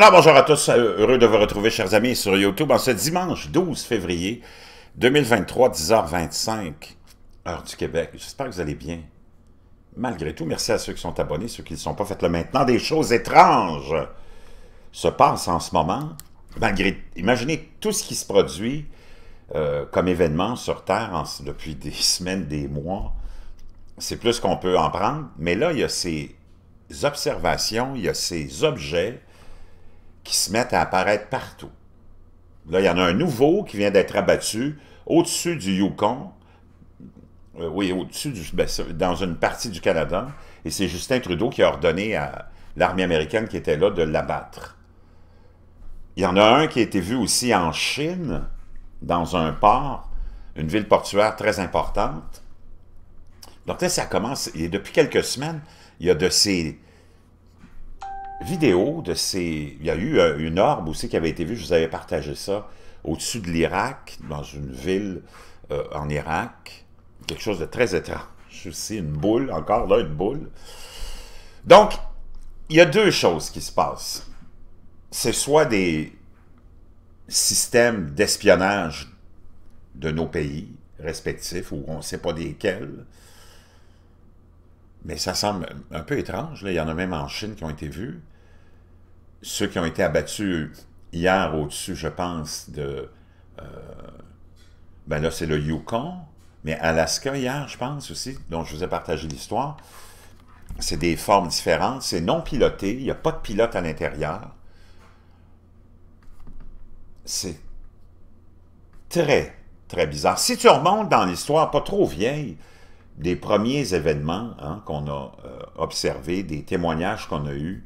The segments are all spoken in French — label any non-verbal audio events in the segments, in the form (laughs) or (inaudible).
Alors bonjour à tous, euh, heureux de vous retrouver chers amis sur YouTube en ce dimanche 12 février 2023, 10h25, heure du Québec. J'espère que vous allez bien. Malgré tout, merci à ceux qui sont abonnés, ceux qui ne sont pas. Faites-le maintenant. Des choses étranges se passent en ce moment. Malgré, imaginez tout ce qui se produit euh, comme événement sur Terre depuis des (laughs) semaines, des mois. C'est plus qu'on peut en prendre. Mais là, il y a ces observations, il y a ces objets qui se mettent à apparaître partout. Là, il y en a un nouveau qui vient d'être abattu au-dessus du Yukon, euh, oui, au-dessus du, ben, dans une partie du Canada, et c'est Justin Trudeau qui a ordonné à l'armée américaine qui était là de l'abattre. Il y en a un qui a été vu aussi en Chine, dans un port, une ville portuaire très importante. Donc là, ça commence, et depuis quelques semaines, il y a de ces vidéo de ces... Il y a eu euh, une orbe aussi qui avait été vue, je vous avais partagé ça, au-dessus de l'Irak, dans une ville euh, en Irak. Quelque chose de très étrange aussi, une boule, encore là, une boule. Donc, il y a deux choses qui se passent. C'est soit des systèmes d'espionnage de nos pays respectifs, ou on ne sait pas desquels, mais ça semble un peu étrange. Il y en a même en Chine qui ont été vus. Ceux qui ont été abattus hier au-dessus, je pense, de... Euh, ben là, c'est le Yukon. Mais Alaska, hier, je pense aussi, dont je vous ai partagé l'histoire, c'est des formes différentes. C'est non piloté. Il n'y a pas de pilote à l'intérieur. C'est très, très bizarre. Si tu remontes dans l'histoire pas trop vieille, des premiers événements hein, qu'on a euh, observés, des témoignages qu'on a eus,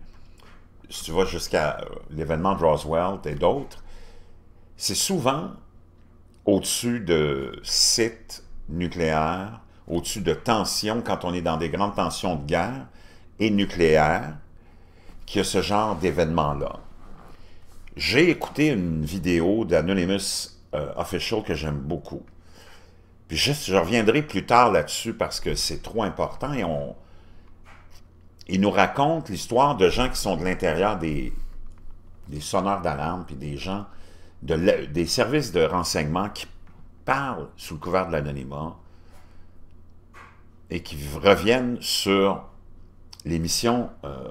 si tu vas jusqu'à euh, l'événement de Roswell et d'autres, c'est souvent au-dessus de sites nucléaires, au-dessus de tensions, quand on est dans des grandes tensions de guerre et nucléaires, qu'il y a ce genre d'événement-là. J'ai écouté une vidéo d'Anonymous euh, Official que j'aime beaucoup, je reviendrai plus tard là-dessus parce que c'est trop important et on... Il nous raconte l'histoire de gens qui sont de l'intérieur des, des sonneurs d'alarme, puis des gens, de des services de renseignement qui parlent sous le couvert de l'anonymat et qui reviennent sur les missions euh,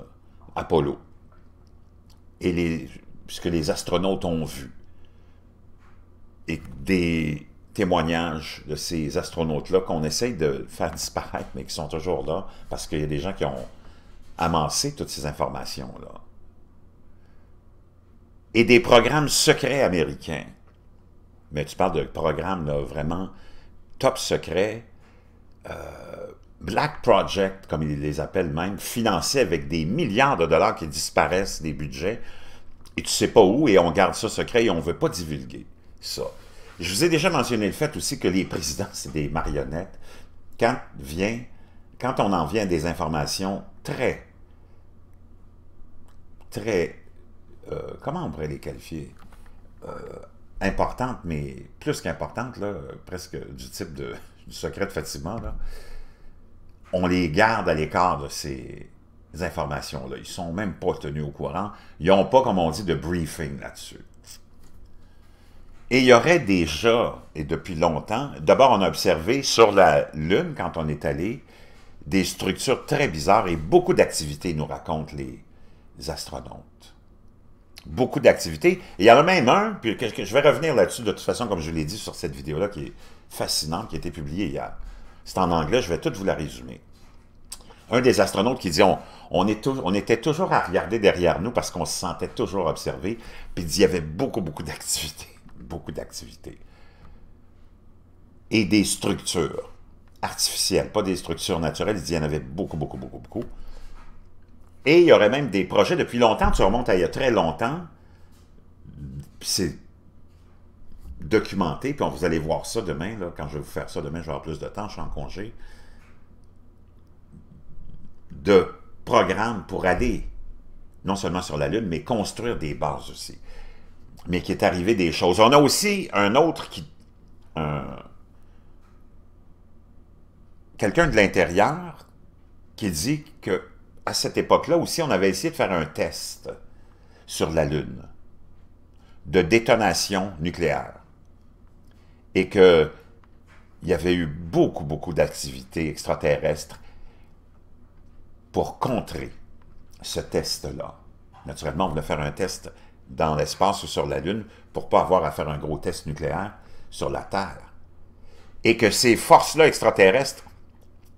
Apollo et les, ce que les astronautes ont vu. Et des témoignages de ces astronautes-là qu'on essaye de faire disparaître, mais qui sont toujours là, parce qu'il y a des gens qui ont amassé toutes ces informations-là. Et des programmes secrets américains. Mais tu parles de programmes vraiment top secret, euh, Black Project, comme ils les appellent même, financés avec des milliards de dollars qui disparaissent des budgets, et tu sais pas où, et on garde ça secret et on veut pas divulguer ça. Je vous ai déjà mentionné le fait aussi que les présidents, c'est des marionnettes. Quand, vient, quand on en vient à des informations très, très, euh, comment on pourrait les qualifier euh, Importantes, mais plus qu'importantes, presque du type de, (laughs) du secret de Fatima, on les garde à l'écart de ces informations-là. Ils ne sont même pas tenus au courant. Ils n'ont pas, comme on dit, de briefing là-dessus. Et il y aurait déjà, et depuis longtemps, d'abord on a observé sur la Lune, quand on est allé, des structures très bizarres et beaucoup d'activités, nous racontent les, astronautes. Beaucoup d'activités. il y en a même un, puis je vais revenir là-dessus de toute façon, comme je l'ai dit sur cette vidéo-là, qui est fascinante, qui a été publiée hier. C'est en anglais, je vais tout vous la résumer. Un des astronautes qui dit on, on était toujours à regarder derrière nous parce qu'on se sentait toujours observé, puis il y avait beaucoup, beaucoup d'activités beaucoup d'activités. Et des structures artificielles, pas des structures naturelles. Il y en avait beaucoup, beaucoup, beaucoup, beaucoup. Et il y aurait même des projets depuis longtemps, tu remontes à il y a très longtemps, c'est documenté, puis vous allez voir ça demain, quand je vais vous faire ça demain, je vais avoir plus de temps, je suis en congé, de programmes pour aller non seulement sur la Lune, mais construire des bases aussi mais qui est arrivé des choses. On a aussi un autre qui... Quelqu'un de l'intérieur qui dit que à cette époque-là aussi, on avait essayé de faire un test sur la Lune de détonation nucléaire et que il y avait eu beaucoup, beaucoup d'activités extraterrestres pour contrer ce test-là. Naturellement, on voulait faire un test dans l'espace ou sur la Lune pour pas avoir à faire un gros test nucléaire sur la Terre. Et que ces forces-là extraterrestres,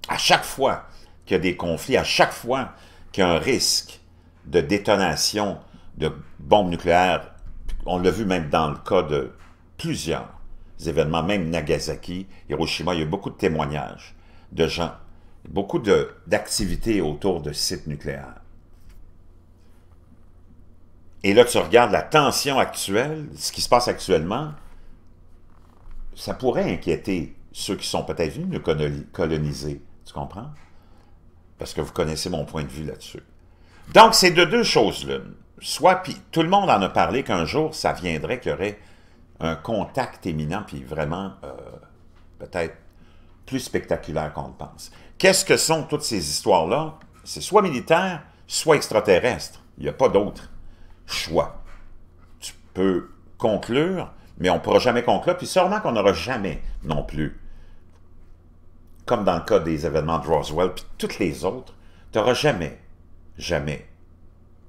à chaque fois qu'il y a des conflits, à chaque fois qu'il y a un risque de détonation de bombes nucléaires, on l'a vu même dans le cas de plusieurs événements, même Nagasaki, Hiroshima, il y a eu beaucoup de témoignages de gens, beaucoup d'activités autour de sites nucléaires. Et là, tu regardes la tension actuelle, ce qui se passe actuellement, ça pourrait inquiéter ceux qui sont peut-être venus nous coloniser. Tu comprends? Parce que vous connaissez mon point de vue là-dessus. Donc, c'est de deux choses l'une. Soit, puis tout le monde en a parlé qu'un jour, ça viendrait qu'il y aurait un contact éminent, puis vraiment, euh, peut-être plus spectaculaire qu'on le pense. Qu'est-ce que sont toutes ces histoires-là? C'est soit militaire, soit extraterrestre. Il n'y a pas d'autre choix. Tu peux conclure, mais on ne pourra jamais conclure, puis sûrement qu'on n'aura jamais non plus, comme dans le cas des événements de Roswell, puis toutes les autres, tu n'auras jamais, jamais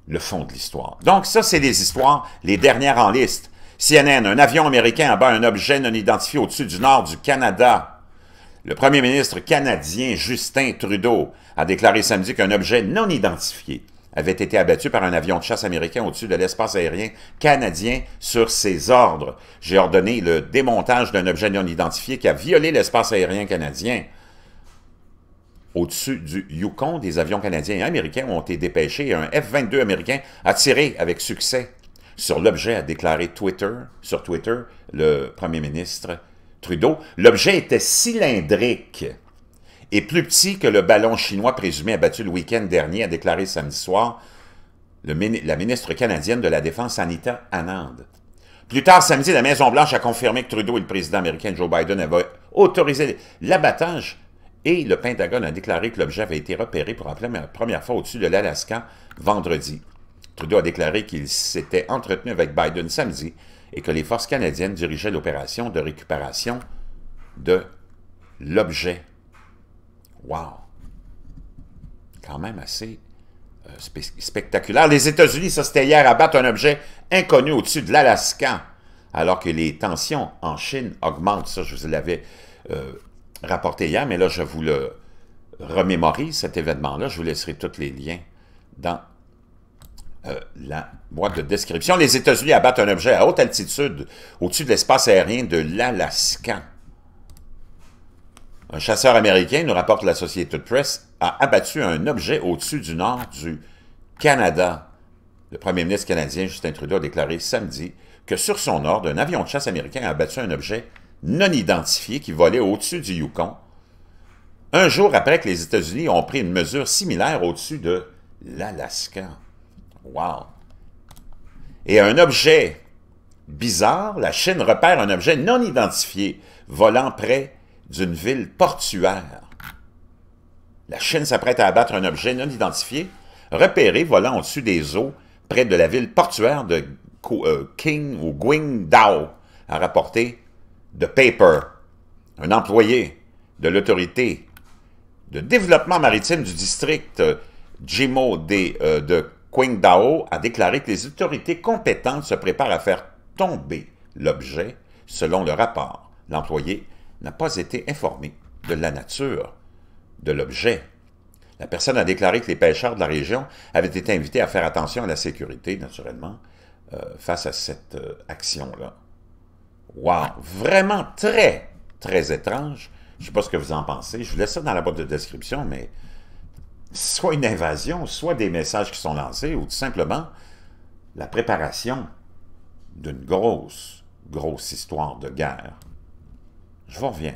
le fond de l'histoire. Donc ça, c'est les histoires, les dernières en liste. CNN, un avion américain abat un objet non identifié au-dessus du nord du Canada. Le premier ministre canadien Justin Trudeau a déclaré samedi qu'un objet non identifié avait été abattu par un avion de chasse américain au-dessus de l'espace aérien canadien sur ses ordres. J'ai ordonné le démontage d'un objet non identifié qui a violé l'espace aérien canadien. Au-dessus du Yukon, des avions canadiens et américains ont été dépêchés et un F-22 américain a tiré avec succès sur l'objet, a déclaré Twitter, sur Twitter, le premier ministre Trudeau. L'objet était cylindrique est plus petit que le ballon chinois présumé abattu le week-end dernier, a déclaré samedi soir la ministre canadienne de la Défense, Anita Anand. Plus tard samedi, la Maison-Blanche a confirmé que Trudeau et le président américain Joe Biden avaient autorisé l'abattage et le Pentagone a déclaré que l'objet avait été repéré pour la première fois au-dessus de l'Alaska vendredi. Trudeau a déclaré qu'il s'était entretenu avec Biden samedi et que les forces canadiennes dirigeaient l'opération de récupération de l'objet Wow! Quand même assez euh, spectaculaire. Les États-Unis, ça c'était hier, abattent un objet inconnu au-dessus de l'Alaska, alors que les tensions en Chine augmentent. Ça, je vous l'avais euh, rapporté hier, mais là, je vous le remémorise, cet événement-là. Je vous laisserai tous les liens dans euh, la boîte de description. Les États-Unis abattent un objet à haute altitude au-dessus de l'espace aérien de l'Alaska. Un chasseur américain, nous rapporte la Société de Press, a abattu un objet au-dessus du nord du Canada. Le premier ministre canadien Justin Trudeau a déclaré samedi que sur son ordre, un avion de chasse américain a abattu un objet non identifié qui volait au-dessus du Yukon, un jour après que les États-Unis ont pris une mesure similaire au-dessus de l'Alaska. Wow! Et un objet bizarre, la Chine repère un objet non identifié volant près d'une ville portuaire. La Chine s'apprête à abattre un objet non identifié, repéré volant au-dessus des eaux près de la ville portuaire de King euh, ou Guingdao, a rapporté de Paper, un employé de l'autorité de développement maritime du district euh, Jimo euh, de, de Qingdao a déclaré que les autorités compétentes se préparent à faire tomber l'objet, selon le rapport. L'employé n'a pas été informé de la nature de l'objet. La personne a déclaré que les pêcheurs de la région avaient été invités à faire attention à la sécurité, naturellement, euh, face à cette euh, action-là. Wow! Vraiment très, très étrange. Je ne sais pas ce que vous en pensez. Je vous laisse ça dans la boîte de description, mais soit une invasion, soit des messages qui sont lancés, ou tout simplement la préparation d'une grosse, grosse histoire de guerre je vous reviens.